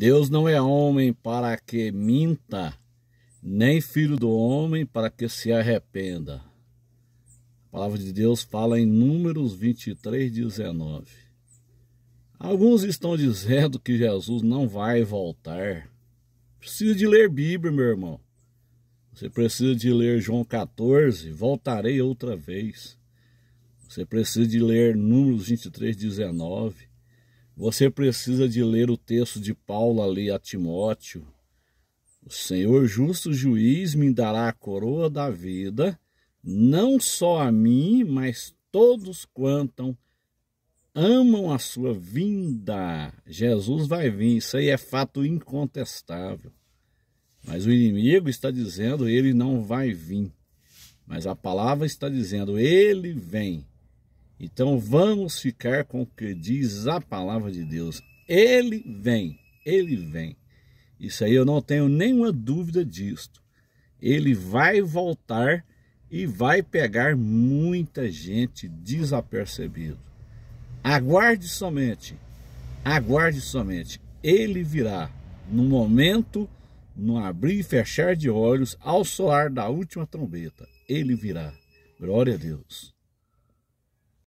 Deus não é homem para que minta, nem filho do homem para que se arrependa. A palavra de Deus fala em Números 23, 19. Alguns estão dizendo que Jesus não vai voltar. Precisa de ler Bíblia, meu irmão. Você precisa de ler João 14, voltarei outra vez. Você precisa de ler Números 23, 19. Você precisa de ler o texto de Paulo ali a Timóteo. O Senhor justo juiz me dará a coroa da vida, não só a mim, mas todos quantos amam a sua vinda. Jesus vai vir, isso aí é fato incontestável. Mas o inimigo está dizendo, ele não vai vir. Mas a palavra está dizendo, ele vem. Então vamos ficar com o que diz a palavra de Deus. Ele vem, ele vem. Isso aí eu não tenho nenhuma dúvida disto. Ele vai voltar e vai pegar muita gente desapercebido. Aguarde somente, aguarde somente. Ele virá no momento, no abrir e fechar de olhos, ao soar da última trombeta. Ele virá. Glória a Deus.